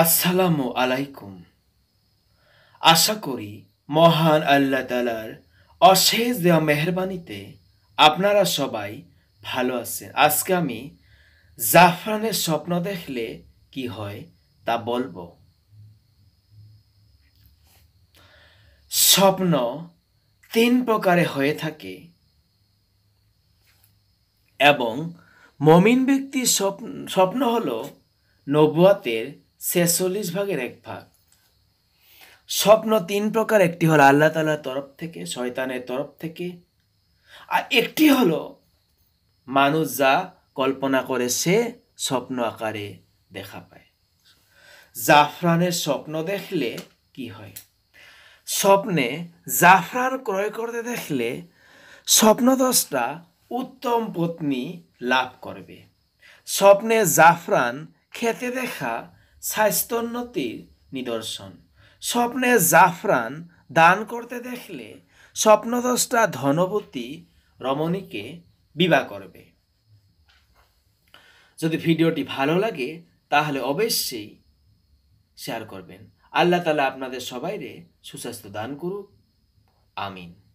আসসালামু আলাইকুম আশা করি মহান আল্লাহ তালার অশেষ দেওয়া মেহরবানিতে আপনারা সবাই ভালো আছেন আজকে আমি জাফরানের স্বপ্ন দেখলে কি হয় তা বলবো স্বপ্ন তিন প্রকারে হয়ে থাকে এবং মমিন ব্যক্তির স্বপ্ন স্বপ্ন হল নবুয়াতের ছেচল্লিশ ভাগের এক ভাগ স্বপ্ন তিন প্রকার একটি হলো আল্লাহ তালার তরফ থেকে শয়তানের তরফ থেকে আর একটি হলো মানুষ যা কল্পনা করে সে স্বপ্ন আকারে দেখা পায় জাফরানের স্বপ্ন দেখলে কি হয় স্বপ্নে জাফরান ক্রয় করতে দেখলে স্বপ্নদশটা উত্তম পত্নী লাভ করবে স্বপ্নে জাফরান খেতে দেখা স্বাস্থ্যোন্নতির নিদর্শন স্বপ্নে জাফরান দান করতে দেখলে স্বপ্নদ্রষ্টা ধনবতী রমণীকে বিবাহ করবে যদি ভিডিওটি ভালো লাগে তাহলে অবশ্যই শেয়ার করবেন আল্লাহ তালা আপনাদের সবাইরে সুস্বাস্থ্য দান করুক আমিন